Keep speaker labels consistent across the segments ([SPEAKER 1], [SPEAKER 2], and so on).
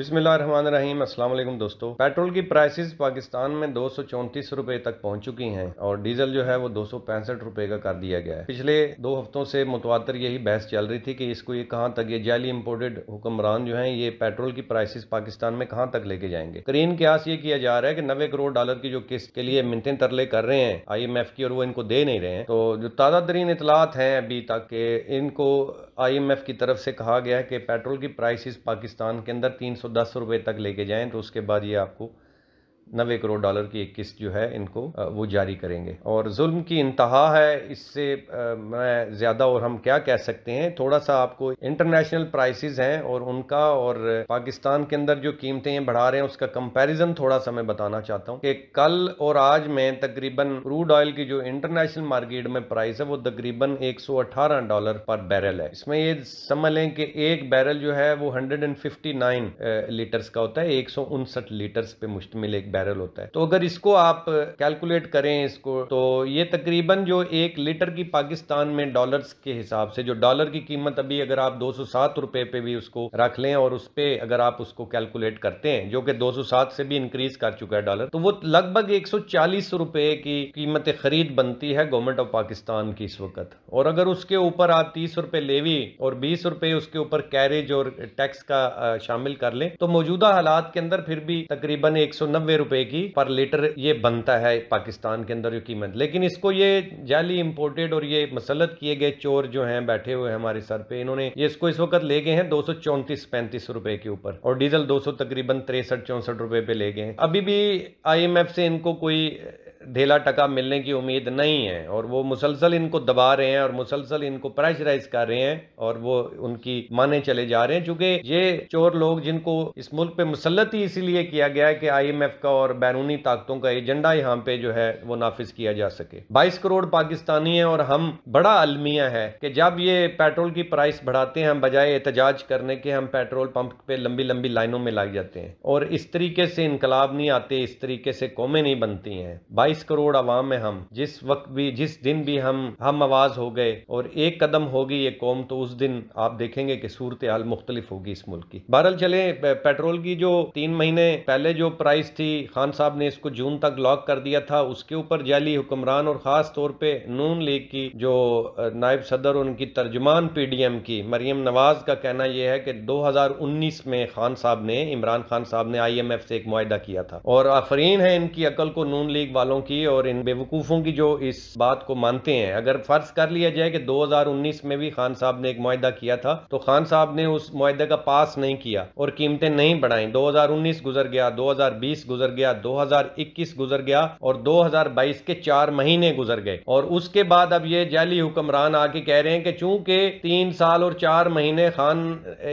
[SPEAKER 1] अस्सलाम वालेकुम दोस्तों पेट्रोल की प्राइसेस पाकिस्तान में दो सौ तक पहुंच चुकी हैं और डीजल जो है वो दो सौ का कर दिया गया है पिछले दो हफ्तों से मुतवातर यही बहस चल रही थी कि इसको ये कहां तक ये जाली इंपोर्टेड हुक्मरान जो है ये पेट्रोल की प्राइसेस पाकिस्तान में कहाँ तक लेके जाएंगे करीन क्यास ये किया जा रहा है कि नबे करोड़ डॉलर की जो किस्त के लिए मिनतें तरले कर रहे हैं एफ की और वो इनको दे नहीं रहे हैं तो जो ताज़ा तरीन इतलात हैं अभी तक के इनको एफ की तरफ से कहा गया है कि पेट्रोल की प्राइसिस पाकिस्तान के अंदर तीन सौ दस रुपये तक लेके जाएं तो उसके बाद ये आपको नवे करोड़ डॉलर की एक किस्त जो है इनको वो जारी करेंगे और जुल्म की इंतहा है इससे मैं ज़्यादा और हम क्या कह सकते हैं थोड़ा सा आपको इंटरनेशनल प्राइसेस हैं और उनका और पाकिस्तान के अंदर जो कीमतें बढ़ा रहे हैं उसका कंपैरिजन थोड़ा सा मैं बताना चाहता हूँ कि कल और आज में तकरीबन क्रूड ऑयल की जो इंटरनेशनल मार्केट में प्राइस है वो तकरीबन एक डॉलर पर बैरल है इसमें ये समझ लें कि एक बैरल जो है वो हंड्रेड लीटर्स का होता है एक सौ लीटर्स पे मुश्तमिल एक बैरल बैरल होता है तो अगर इसको आप कैलकुलेट करें इसको तो ये तकरीबन जो एक लीटर की पाकिस्तान में डॉलर्स के हिसाब से जो डॉलर की कीमत अभी अगर आप दो रुपए पे भी उसको रख लें और उस पर अगर आप उसको कैलकुलेट करते हैं जो कि 207 से भी इंक्रीज कर चुका है डॉलर तो वो लगभग एक रुपए की कीमत खरीद बनती है गवर्नमेंट ऑफ पाकिस्तान की इस वक्त और अगर उसके ऊपर आप तीस रुपए लेवी और बीस रुपए उसके ऊपर कैरेज और टैक्स का शामिल कर लें तो मौजूदा हालात के अंदर फिर भी तकरीबन एक सौ नब्बे रुपए की पर लीटर ये बनता है पाकिस्तान के अंदर जो कीमत लेकिन इसको ये जाली इंपोर्टेड और ये मसलत किए गए चोर जो हैं बैठे हुए हैं हमारे सर पे इन्होंने ये इसको इस वक्त ले गए हैं दो सौ पैंतीस रुपए के ऊपर और डीजल दो सौ तकरीबन तिरसठ चौंसठ रुपए पे ले गए अभी भी आई से इनको कोई ढेला टका मिलने की उम्मीद नहीं है और वो मुसलसल इनको दबा रहे हैं और मुसलसल इनको प्रेशराइज कर रहे हैं और वो उनकी माने चले जा रहे हैं चूंकि ये चोर लोग जिनको इस मुल्क पे मुसलत ही इसीलिए किया गया है कि आईएमएफ का और बैरूनी ताकतों का एजेंडा यहाँ पे जो है वो नाफिज किया जा सके बाईस करोड़ पाकिस्तानी है और हम बड़ा अलमिया है कि जब ये पेट्रोल की प्राइस बढ़ाते हैं हम बजाय एहतजाज करने के हम पेट्रोल पंप पे लंबी लंबी लाइनों में लग जाते हैं और इस तरीके से इनकलाब नहीं आते इस तरीके से कौमें नहीं बनती हैं बाईस बाईस करोड़ आवाम है हम जिस वक्त भी जिस दिन भी हम हम आवाज़ हो गए और एक कदम होगी ये कौम तो उस दिन आप देखेंगे कि सूरत हाल मुख्तलिफ होगी इस मुल्क की बहरल चले पेट्रोल की जो तीन महीने पहले जो प्राइस थी खान साहब ने इसको जून तक लॉक कर दिया था उसके ऊपर जाली हुक्मरान और ख़ास तौर पर नून लीग की जो नायब सदर उनकी तर्जुमान पीडीएम की मरियम नवाज का कहना यह है कि दो हजार उन्नीस में खान साहब ने इमरान खान साहब ने आई एम एफ से एक माहा किया था और आफरीन है इनकी अकल को नून लीग वालों वालों की और इन बेवकूफ़ों की जो इस बात को मानते हैं अगर फ़र्ज़ कर लिया जाए कि 2019 में भी खान साहब ने एक माहा किया था तो खान साहब ने उस माहे का पास नहीं किया और कीमतें नहीं बढ़ाई 2019 गुजर गया 2020 गुजर गया 2021 गुजर गया और 2022 के चार महीने गुजर गए और उसके बाद अब ये जाली हुक्मरान आके कह रहे हैं कि चूंकि तीन साल और चार महीने खान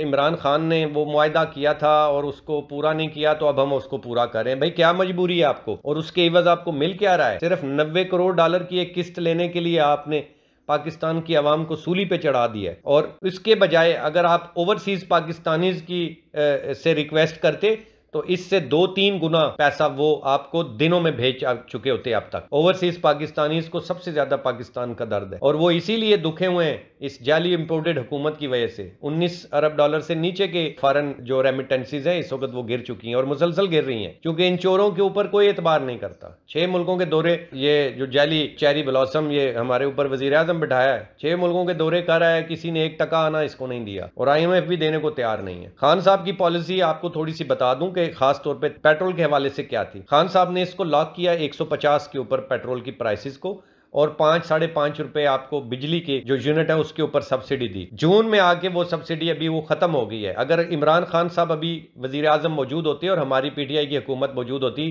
[SPEAKER 1] इमरान खान ने वो माहा किया था और उसको पूरा नहीं किया तो अब हम उसको पूरा करें भाई क्या मजबूरी है आपको और उसके इवज आपको मिल क्या रहा है सिर्फ नब्बे करोड़ डॉलर की एक किस्त लेने के लिए आपने पाकिस्तान की आवाम को सूली पे चढ़ा दिया और इसके बजाय अगर आप ओवरसीज पाकिस्तानीज की ए, से रिक्वेस्ट करते तो इससे दो तीन गुना पैसा वो आपको दिनों में भेज चुके होते अब तक ओवरसीज पाकिस्तानी को सबसे ज्यादा पाकिस्तान का दर्द है और वो इसीलिए दुखे हुए हैं इस जाली इंपोर्टेड हुकूमत की वजह से 19 अरब डॉलर से नीचे के फॉरन जो रेमिटेंसीज हैं इस वक्त वो गिर चुकी हैं और मुसलसल गिर रही हैं क्योंकि इन चोरों के ऊपर कोई एतबार नहीं करता छह मुल्कों के दौरे ये जो जाली चेरी ब्लॉसम ये हमारे ऊपर वजीर आजम बिठाया है छह मुल्कों के दौरे कर रहा है किसी ने एक टका आना इसको नहीं दिया और आई भी देने को तैयार नहीं है खान साहब की पॉलिसी आपको थोड़ी सी बता दूं कि खास तौर पे पेट्रोल के हवाले से क्या थी खान साहब ने इसको लॉक किया 150 के ऊपर पेट्रोल की प्राइसेस को और पाँच साढ़े पाँच रुपए आपको बिजली के जो यूनिट है उसके ऊपर सब्सिडी दी जून में आके वो सब्सिडी अभी वो ख़त्म हो गई है अगर इमरान खान साहब अभी वजीर अजम मौजूद होते और हमारी पी टी आई की हुकूमत मौजूद होती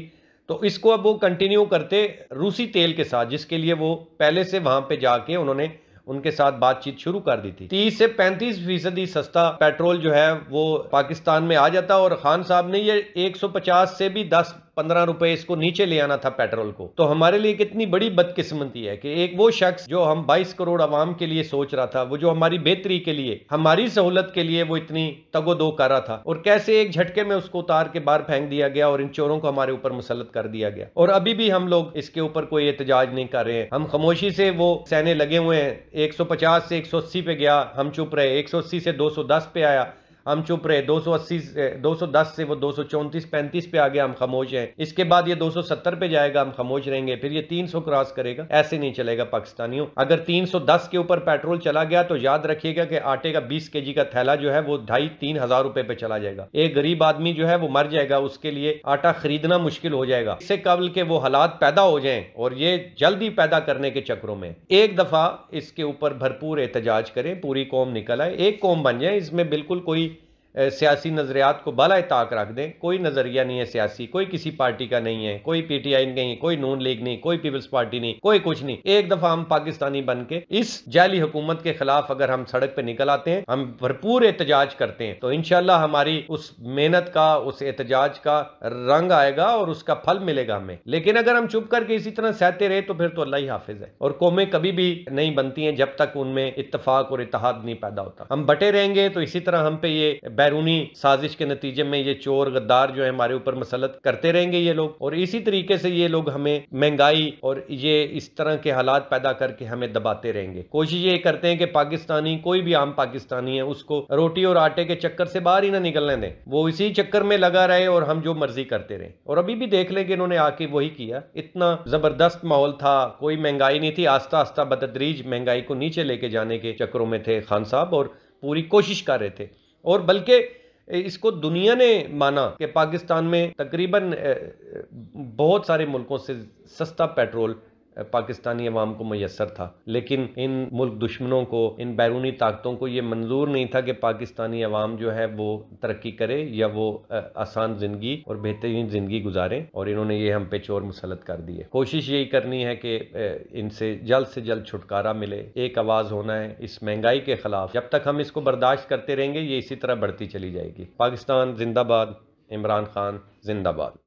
[SPEAKER 1] तो इसको अब वो कंटिन्यू करते रूसी तेल के साथ जिसके लिए वो पहले से वहाँ पर जाके उन्होंने उनके साथ बातचीत शुरू कर दी थी तीस से पैंतीस फीसदी सस्ता पेट्रोल जो है वो पाकिस्तान में आ जाता और खान साहब ने ये 150 से भी 10 पंद्रह रुपए इसको नीचे ले आना था पेट्रोल को तो हमारे लिए कितनी बड़ी बदकिस्मती है कि एक वो शख्स जो हम 22 करोड़ आवाम के लिए सोच रहा था वो जो हमारी बेहतरी के लिए हमारी सहूलत के लिए वो इतनी दो कर रहा था और कैसे एक झटके में उसको उतार के बाहर फेंक दिया गया और इन चोरों को हमारे ऊपर मुसलत कर दिया गया और अभी भी हम लोग इसके ऊपर कोई एहतजाज नहीं कर रहे हैं हम खामोशी से वो सहने लगे हुए हैं एक से एक पे गया हम चुप रहे एक से दो पे आया हम चुप रहे 280 210 से वो दो सौ पे आ गया हम खामोश हैं इसके बाद ये 270 पे जाएगा हम खामोश रहेंगे फिर ये 300 क्रॉस करेगा ऐसे नहीं चलेगा पाकिस्तानियों अगर 310 के ऊपर पेट्रोल चला गया तो याद रखिएगा कि आटे का 20 के का थैला जो है वो ढाई तीन हजार रुपए पे चला जाएगा एक गरीब आदमी जो है वो मर जाएगा उसके लिए आटा खरीदना मुश्किल हो जाएगा इससे कबल के वो हालात पैदा हो जाए और ये जल्दी पैदा करने के चक्रों में एक दफा इसके ऊपर भरपूर एहतजाज करें पूरी कौम निकल आए एक कौम बन जाए इसमें बिल्कुल कोई सियासी नज़रियात को बला ताक रख दें कोई नज़रिया नहीं है सियासी कोई किसी पार्टी का नहीं है कोई पी टी आई नहीं कोई नून लीग नहीं कोई पीपल्स पार्टी नहीं कोई कुछ नहीं एक दफ़ा हम पाकिस्तानी बन के इस जाली हुकूमत के खिलाफ अगर हम सड़क पर निकल आते हैं हम भरपूर एहतजाज करते हैं तो इनशाला हमारी उस मेहनत का उस एहतजाज का रंग आएगा और उसका फल मिलेगा हमें लेकिन अगर हम चुप करके इसी तरह सहते रहे तो फिर तो अल्लाह ही हाफिज है और कौमें कभी भी नहीं बनती हैं जब तक उनमें इतफाक और इतिहाद नहीं पैदा होता हम बटे रहेंगे तो इसी तरह हम पे ये बैरूनी साजिश के नतीजे में ये चोर गद्दार जो है हमारे ऊपर मसलत करते रहेंगे ये लोग और इसी तरीके से ये लोग हमें महंगाई और ये इस तरह के हालात पैदा करके हमें दबाते रहेंगे कोशिश ये करते हैं कि पाकिस्तानी कोई भी आम पाकिस्तानी है उसको रोटी और आटे के चक्कर से बाहर ही ना निकलने दें वो इसी चक्कर में लगा रहे और हम जो मर्जी करते रहे और अभी भी देख लें कि इन्होंने आके वही किया इतना जबरदस्त माहौल था कोई महंगाई नहीं थी आस्ता आस्ता बतदरीज महंगाई को नीचे लेके जाने के चक्करों में थे खान साहब और पूरी कोशिश कर रहे थे और बल्कि इसको दुनिया ने माना कि पाकिस्तान में तकरीबन बहुत सारे मुल्कों से सस्ता पेट्रोल पाकिस्तानी अवाम को मैसर था लेकिन इन मुल्क दुश्मनों को इन बैरूनी ताकतों को ये मंजूर नहीं था कि पाकिस्तानी अवाम जो है वो तरक्की करे या वो आसान ज़िंदगी और बेहतरीन ज़िंदगी गुजारें और इन्होंने ये हम पे चोर मुसलत कर दी है कोशिश यही करनी है कि इनसे जल्द से जल्द छुटकारा मिले एक आवाज़ होना है इस महंगाई के ख़िलाफ़ जब तक हम इसको बर्दाश्त करते रहेंगे ये इसी तरह बढ़ती चली जाएगी पाकिस्तान जिंदाबाद इमरान खान जिंदाबाद